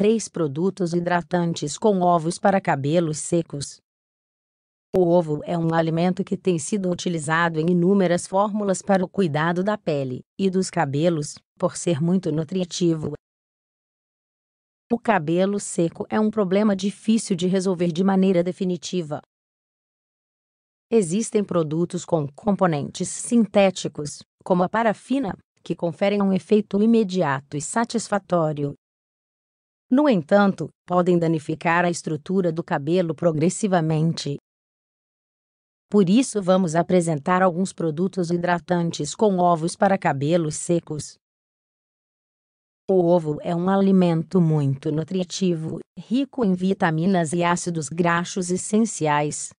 3 produtos hidratantes com ovos para cabelos secos. O ovo é um alimento que tem sido utilizado em inúmeras fórmulas para o cuidado da pele e dos cabelos, por ser muito nutritivo. O cabelo seco é um problema difícil de resolver de maneira definitiva. Existem produtos com componentes sintéticos, como a parafina, que conferem um efeito imediato e satisfatório, no entanto, podem danificar a estrutura do cabelo progressivamente. Por isso, vamos apresentar alguns produtos hidratantes com ovos para cabelos secos. O ovo é um alimento muito nutritivo, rico em vitaminas e ácidos graxos essenciais.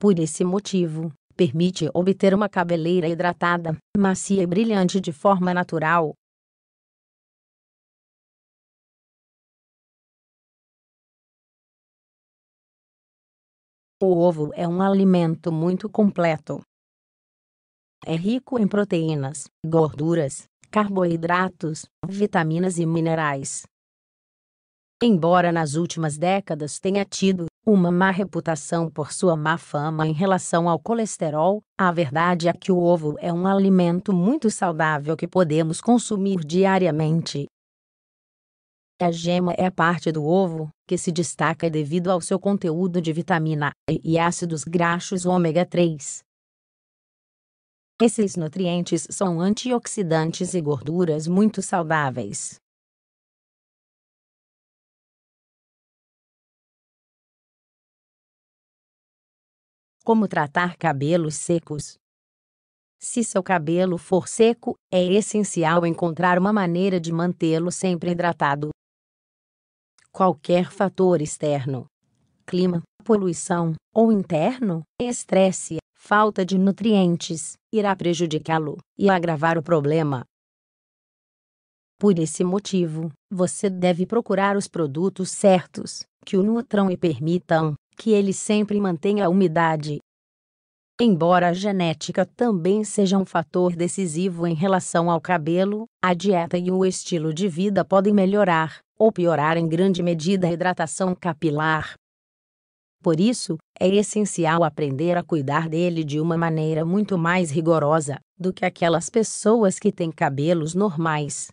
Por esse motivo, permite obter uma cabeleira hidratada, macia e brilhante de forma natural. O ovo é um alimento muito completo. É rico em proteínas, gorduras, carboidratos, vitaminas e minerais. Embora nas últimas décadas tenha tido uma má reputação por sua má fama em relação ao colesterol, a verdade é que o ovo é um alimento muito saudável que podemos consumir diariamente a gema é a parte do ovo que se destaca devido ao seu conteúdo de vitamina E e ácidos graxos ômega 3. Esses nutrientes são antioxidantes e gorduras muito saudáveis. Como tratar cabelos secos? Se seu cabelo for seco, é essencial encontrar uma maneira de mantê-lo sempre hidratado qualquer fator externo, clima, poluição ou interno, estresse, falta de nutrientes, irá prejudicá-lo e agravar o problema. Por esse motivo, você deve procurar os produtos certos, que o nutram e permitam que ele sempre mantenha a umidade Embora a genética também seja um fator decisivo em relação ao cabelo, a dieta e o estilo de vida podem melhorar ou piorar em grande medida a hidratação capilar. Por isso, é essencial aprender a cuidar dele de uma maneira muito mais rigorosa do que aquelas pessoas que têm cabelos normais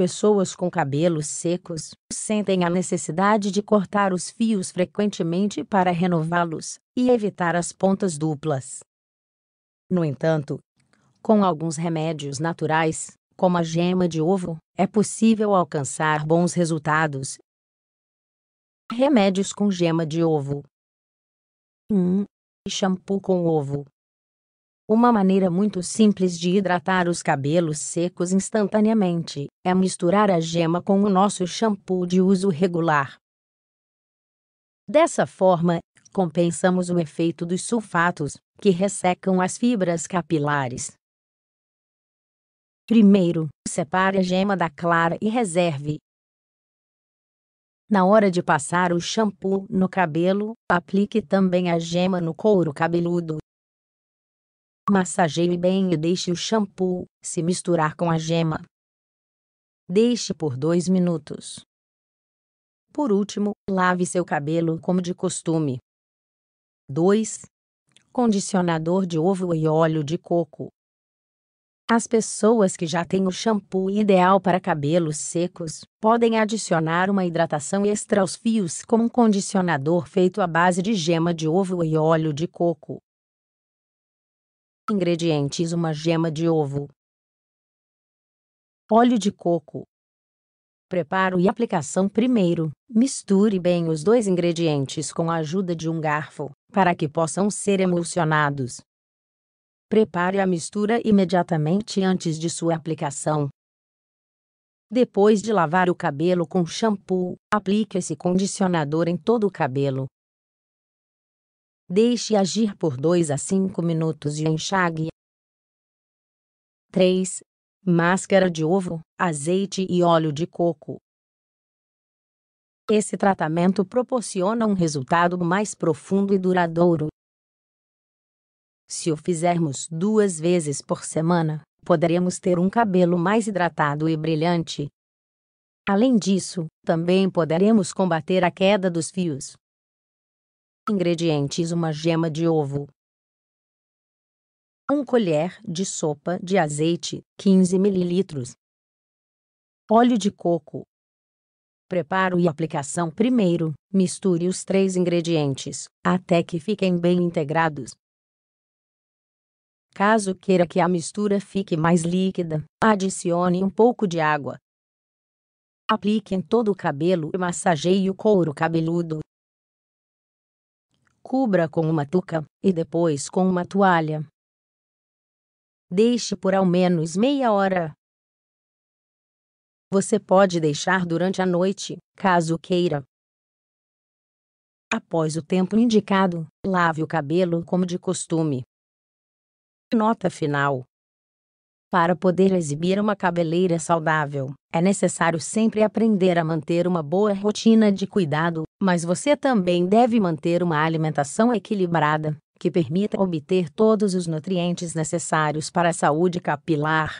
pessoas com cabelos secos sentem a necessidade de cortar os fios frequentemente para renová-los e evitar as pontas duplas. No entanto, com alguns remédios naturais, como a gema de ovo, é possível alcançar bons resultados. Remédios com gema de ovo: 1. Shampoo com ovo. Uma maneira muito simples de hidratar os cabelos secos instantaneamente é misturar a gema com o nosso shampoo de uso regular. Dessa forma, compensamos o efeito dos sulfatos, que ressecam as fibras capilares. Primeiro, separe a gema da clara e reserve. Na hora de passar o shampoo no cabelo, aplique também a gema no couro cabeludo Massageie bem e deixe o shampoo se misturar com a gema. Deixe por 2 minutos. Por último, lave seu cabelo como de costume. 2. Condicionador de ovo e óleo de coco. As pessoas que já têm o shampoo ideal para cabelos secos podem adicionar uma hidratação extra aos fios com um condicionador feito à base de gema de ovo e óleo de coco. Ingredientes: uma gema de ovo, óleo de coco. Preparo e aplicação primeiro. Misture bem os dois ingredientes com a ajuda de um garfo, para que possam ser emulsionados. Prepare a mistura imediatamente antes de sua aplicação. Depois de lavar o cabelo com shampoo, aplique esse condicionador em todo o cabelo. Deixe agir por 2 a 5 minutos e enxague. 3. Máscara de ovo, azeite e óleo de coco. Esse tratamento proporciona um resultado mais profundo e duradouro. Se o fizermos duas vezes por semana, poderemos ter um cabelo mais hidratado e brilhante. Além disso, também poderemos combater a queda dos fios, Ingredientes: uma gema de ovo, 1 colher de sopa de azeite, 15 ml. Óleo de coco. Preparo e aplicação primeiro. Misture os três ingredientes até que fiquem bem integrados. Caso queira que a mistura fique mais líquida, adicione um pouco de água. Aplique em todo o cabelo e massageie o couro cabeludo. Cubra com uma touca e depois com uma toalha. Deixe por ao menos meia hora. Você pode deixar durante a noite, caso queira. Após o tempo indicado, lave o cabelo como de costume. Nota final: para poder exibir uma cabeleira saudável, é necessário sempre aprender a manter uma boa rotina de cuidado, mas você também deve manter uma alimentação equilibrada, que permita obter todos os nutrientes necessários para a saúde capilar.